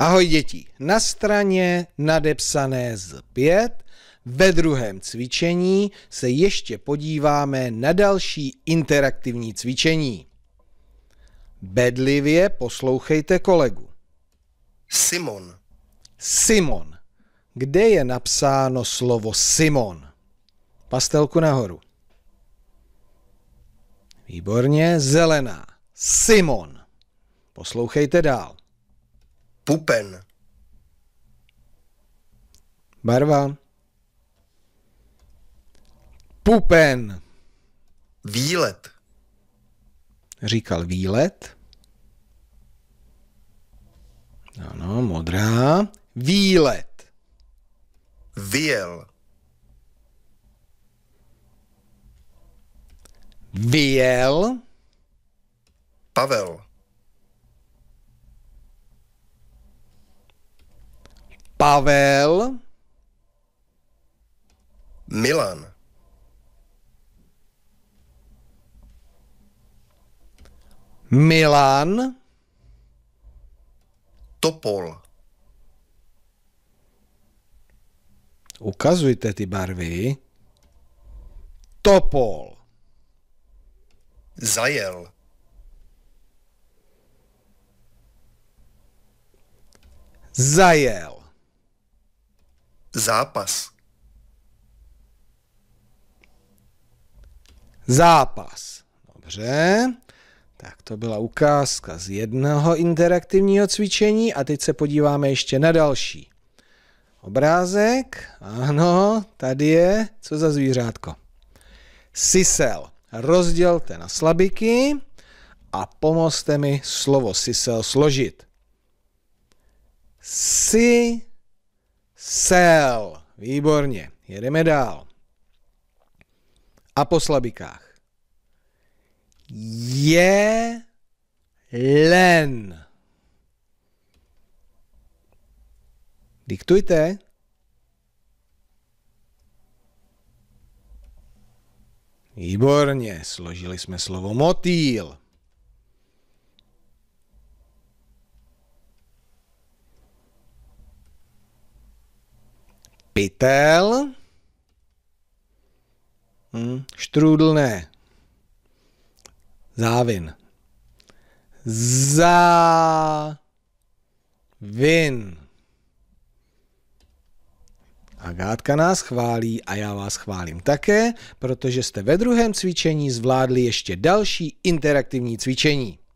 Ahoj děti, na straně nadepsané z 5 ve druhém cvičení se ještě podíváme na další interaktivní cvičení. Bedlivě poslouchejte kolegu. Simon. Simon. Kde je napsáno slovo Simon? Pastelku nahoru. Výborně, zelená. Simon. Poslouchejte dál. Pupen. Barva. Pupen. Výlet. Říkal výlet. Ano, modrá. Výlet. Vyjel. Vyjel. Pavel. Pavel. Milan. Milan. Topol. Ukazujte ty barvy. Topol. Zajel. Zajel. Zápas. Zápas. Dobře. Tak to byla ukázka z jednoho interaktivního cvičení a teď se podíváme ještě na další. Obrázek, ano, tady je, co za zvířátko? Sisel. Rozdělte na slabiky a pomozte mi slovo sisel složit. Sisel. Sel. Výborně. Jedeme dál. A po slabikách. Je len. Diktujte. Výborně, složili jsme slovo motýl. pytel. Hmm. štrůdl ne. Závin. Za vin. Agátka nás chválí a já vás chválím také, protože jste ve druhém cvičení zvládli ještě další interaktivní cvičení.